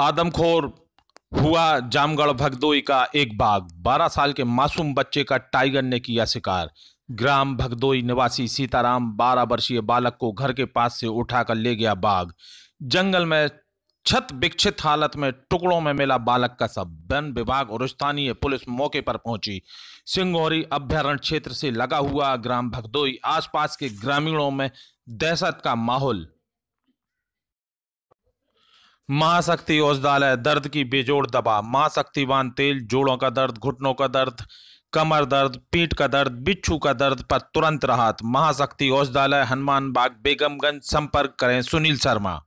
आदमखोर हुआ जामगढ़ भगदोई का एक बाघ बारह साल के मासूम बच्चे का टाइगर ने किया शिकार ग्राम भगदोई निवासी सीताराम बारह वर्षीय बालक को घर के पास से उठाकर ले गया बाघ जंगल में छत विक्षित हालत में टुकड़ों में मिला बालक का सब वन विभाग और स्थानीय पुलिस मौके पर पहुंची सिंगोरी अभ्यारण्य क्षेत्र से लगा हुआ ग्राम भगदोई आसपास के ग्रामीणों में दहशत का माहौल महाशक्ति औषधालय दर्द की बेजोड़ दवा महाशक्तिवान तेल जोड़ों का दर्द घुटनों का दर्द कमर दर्द पीठ का दर्द बिच्छू का दर्द पर तुरंत राहत महाशक्ति औषधालय हनुमान बाग बेगमगंज संपर्क करें सुनील शर्मा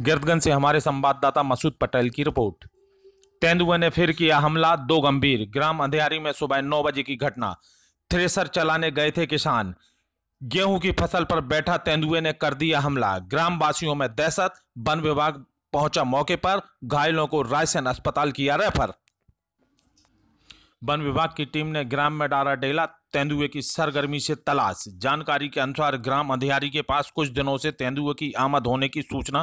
गिरदगंज से हमारे संवाददाता मसूद पटेल की रिपोर्ट तेंदुए ने फिर किया हमला दो गंभीर ग्राम अंधेरी में सुबह नौ बजे की घटना थ्रेसर चलाने गए थे किसान गेहूं की फसल पर बैठा तेंदुए ने कर दिया हमला ग्रामवासियों में दहशत वन विभाग पहुंचा मौके पर घायलों को रायसेन अस्पताल किया रेफर वन विभाग की टीम ने ग्राम में डारा डेला तेंदुए की सरगर्मी से तलाश जानकारी के अनुसार ग्राम अधिकारी के पास कुछ दिनों से तेंदुए की आमद होने की सूचना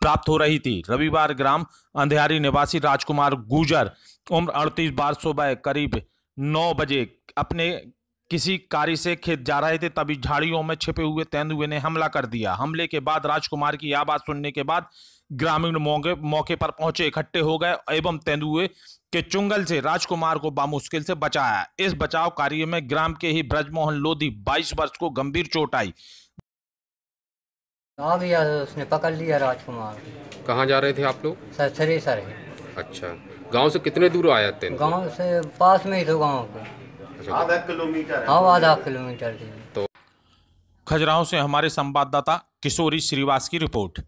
प्राप्त हो रही थी रविवार ग्राम अंधेरी निवासी राजकुमार गुजर उम्र अड़तीस बार सुबह करीब नौ बजे अपने किसी कार्य से खेत जा रहे थे तभी झाड़ियों में छिपे हुए तेंदुए ने हमला कर दिया हमले के बाद राजकुमार की बात सुनने के बाद ग्रामीण मौके मौके पर पहुंचे इकट्ठे हो गए एवं तेंदुए के चुंगल से राजकुमार को बामुश्किल से बचाया इस बचाव कार्य में ग्राम के ही ब्रजमोहन लोधी 22 वर्ष को गंभीर चोट आई हाँ उसने पकड़ लिया राजकुमार कहाँ जा रहे थे आप लोग अच्छा गाँव से कितने दूर आया गाँव से पास में ही थे गाँव अच्छा, अच्छा। हाँ, आधा किलोमीटर हाँ आधा किलोमीटर तो खजुराहो से हमारे संवाददाता किशोरी श्रीवास की रिपोर्ट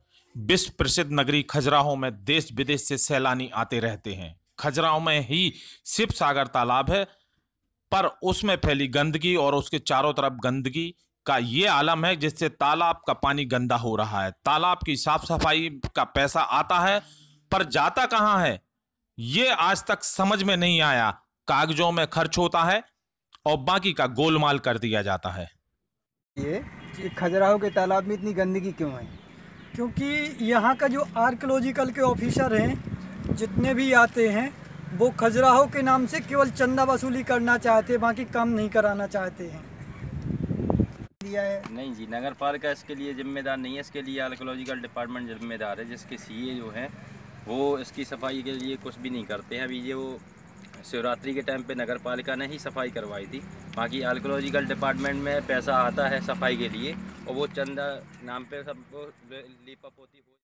विश्व प्रसिद्ध नगरी खजुराहो में देश विदेश से सैलानी आते रहते हैं खजुराहो में ही शिव सागर तालाब है पर उसमें फैली गंदगी और उसके चारों तरफ गंदगी का ये आलम है जिससे तालाब का पानी गंदा हो रहा है तालाब की साफ सफाई का पैसा आता है पर जाता कहाँ है ये आज तक समझ में नहीं आया कागजों में खर्च होता है और बाकी का गोलमाल कर दिया जाता है ये खजराहो खजुराहो के तालाब में इतनी गंदगी क्यों है क्योंकि यहाँ का जो आर्कोलॉजिकल के ऑफिसर हैं जितने भी आते हैं वो खजुराहो के नाम से केवल चंदा वसूली करना चाहते हैं बाकी काम नहीं कराना चाहते हैं दिया है नहीं जी नगर पालिका इसके लिए जिम्मेदार नहीं है इसके लिए आर्कोलॉजिकल डिपार्टमेंट जिम्मेदार है जिसके सीए जो हैं वो इसकी सफाई के लिए कुछ भी नहीं करते हैं अभी ये वो शिवरात्रि के टाइम पे नगर पालिका ने ही सफाई करवाई थी बाकी आर्कोलॉजिकल डिपार्टमेंट में पैसा आता है सफाई के लिए और वो चंदा नाम पे सब लीपा पोती हो